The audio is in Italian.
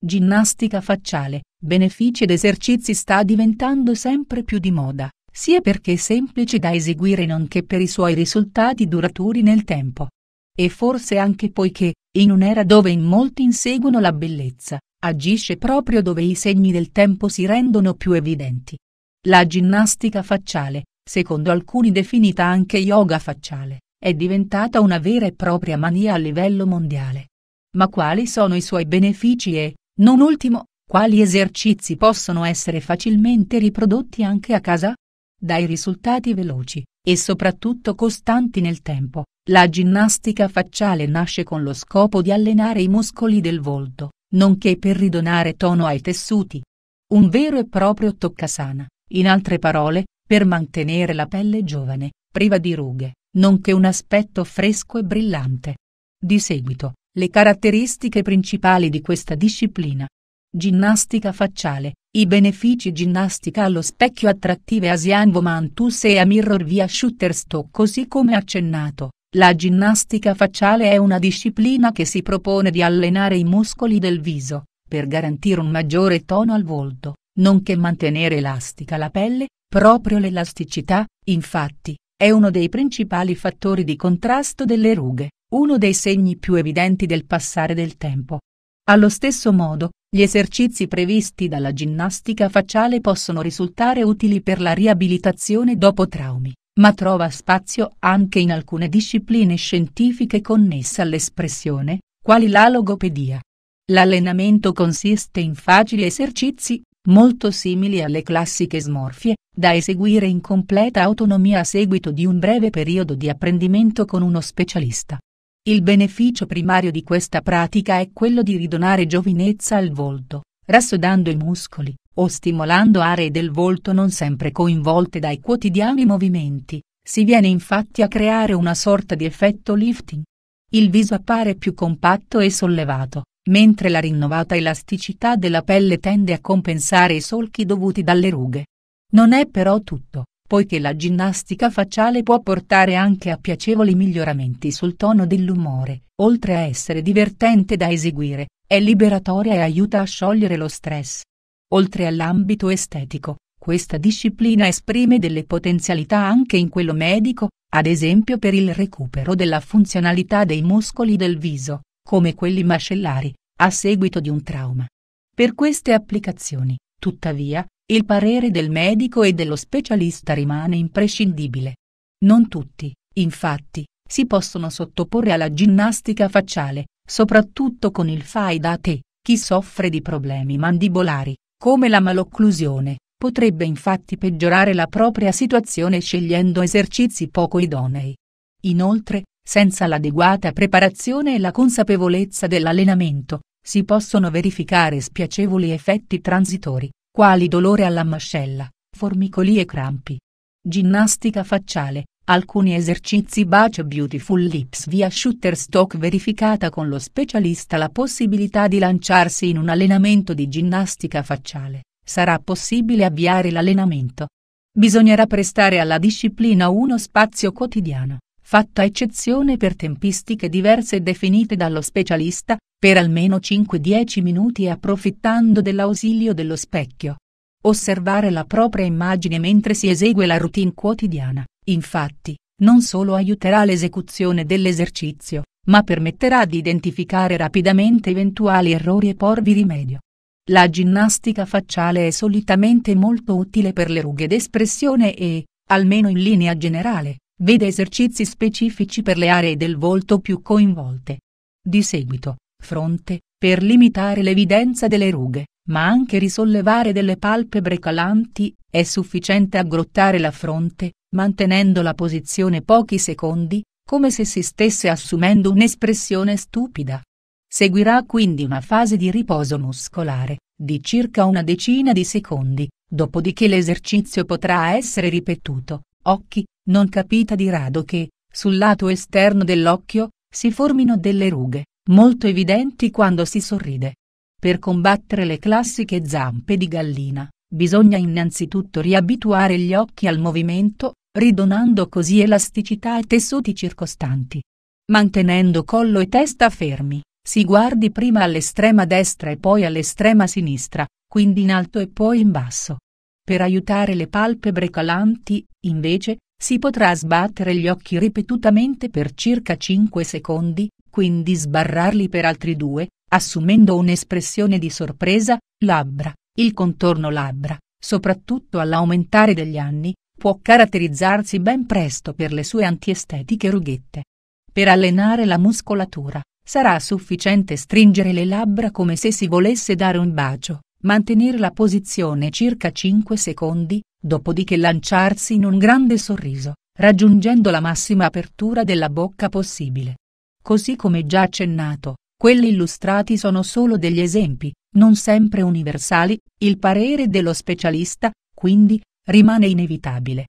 Ginnastica facciale, benefici ed esercizi sta diventando sempre più di moda, sia perché è semplice da eseguire nonché per i suoi risultati duraturi nel tempo. E forse anche poiché, in un'era dove in molti inseguono la bellezza, agisce proprio dove i segni del tempo si rendono più evidenti. La ginnastica facciale, secondo alcuni definita anche yoga facciale, è diventata una vera e propria mania a livello mondiale. Ma quali sono i suoi benefici e, non ultimo, quali esercizi possono essere facilmente riprodotti anche a casa? Dai risultati veloci e soprattutto costanti nel tempo, la ginnastica facciale nasce con lo scopo di allenare i muscoli del volto, nonché per ridonare tono ai tessuti. Un vero e proprio toccasana, in altre parole, per mantenere la pelle giovane, priva di rughe, nonché un aspetto fresco e brillante. Di seguito, le caratteristiche principali di questa disciplina. Ginnastica facciale, i benefici ginnastica allo specchio attrattive Asian Woman to e a Mirror via Shutterstock così come accennato. La ginnastica facciale è una disciplina che si propone di allenare i muscoli del viso, per garantire un maggiore tono al volto, nonché mantenere elastica la pelle, proprio l'elasticità, infatti, è uno dei principali fattori di contrasto delle rughe uno dei segni più evidenti del passare del tempo. Allo stesso modo, gli esercizi previsti dalla ginnastica facciale possono risultare utili per la riabilitazione dopo traumi, ma trova spazio anche in alcune discipline scientifiche connesse all'espressione, quali la logopedia. L'allenamento consiste in facili esercizi, molto simili alle classiche smorfie, da eseguire in completa autonomia a seguito di un breve periodo di apprendimento con uno specialista. Il beneficio primario di questa pratica è quello di ridonare giovinezza al volto, rassodando i muscoli, o stimolando aree del volto non sempre coinvolte dai quotidiani movimenti, si viene infatti a creare una sorta di effetto lifting. Il viso appare più compatto e sollevato, mentre la rinnovata elasticità della pelle tende a compensare i solchi dovuti dalle rughe. Non è però tutto poiché la ginnastica facciale può portare anche a piacevoli miglioramenti sul tono dell'umore, oltre a essere divertente da eseguire, è liberatoria e aiuta a sciogliere lo stress. Oltre all'ambito estetico, questa disciplina esprime delle potenzialità anche in quello medico, ad esempio per il recupero della funzionalità dei muscoli del viso, come quelli mascellari, a seguito di un trauma. Per queste applicazioni, tuttavia, il parere del medico e dello specialista rimane imprescindibile. Non tutti, infatti, si possono sottoporre alla ginnastica facciale, soprattutto con il fai da te. Chi soffre di problemi mandibolari, come la malocclusione, potrebbe infatti peggiorare la propria situazione scegliendo esercizi poco idonei. Inoltre, senza l'adeguata preparazione e la consapevolezza dell'allenamento, si possono verificare spiacevoli effetti transitori, quali dolore alla mascella, formicoli e crampi. Ginnastica facciale, alcuni esercizi bacio beautiful lips via Shutterstock verificata con lo specialista la possibilità di lanciarsi in un allenamento di ginnastica facciale, sarà possibile avviare l'allenamento. Bisognerà prestare alla disciplina uno spazio quotidiano fatta eccezione per tempistiche diverse definite dallo specialista, per almeno 5-10 minuti approfittando dell'ausilio dello specchio. Osservare la propria immagine mentre si esegue la routine quotidiana, infatti, non solo aiuterà l'esecuzione dell'esercizio, ma permetterà di identificare rapidamente eventuali errori e porvi rimedio. La ginnastica facciale è solitamente molto utile per le rughe d'espressione e, almeno in linea generale, vede esercizi specifici per le aree del volto più coinvolte. Di seguito, fronte, per limitare l'evidenza delle rughe, ma anche risollevare delle palpebre calanti, è sufficiente aggrottare la fronte, mantenendo la posizione pochi secondi, come se si stesse assumendo un'espressione stupida. Seguirà quindi una fase di riposo muscolare, di circa una decina di secondi, dopodiché l'esercizio potrà essere ripetuto, occhi, non capita di rado che, sul lato esterno dell'occhio, si formino delle rughe, molto evidenti quando si sorride. Per combattere le classiche zampe di gallina, bisogna innanzitutto riabituare gli occhi al movimento, ridonando così elasticità ai tessuti circostanti. Mantenendo collo e testa fermi, si guardi prima all'estrema destra e poi all'estrema sinistra, quindi in alto e poi in basso. Per aiutare le palpebre calanti, invece, si potrà sbattere gli occhi ripetutamente per circa 5 secondi, quindi sbarrarli per altri due, assumendo un'espressione di sorpresa, labbra, il contorno labbra, soprattutto all'aumentare degli anni, può caratterizzarsi ben presto per le sue antiestetiche rughette. Per allenare la muscolatura, sarà sufficiente stringere le labbra come se si volesse dare un bacio, mantenere la posizione circa 5 secondi, dopodiché lanciarsi in un grande sorriso, raggiungendo la massima apertura della bocca possibile. Così come già accennato, quelli illustrati sono solo degli esempi, non sempre universali, il parere dello specialista, quindi, rimane inevitabile,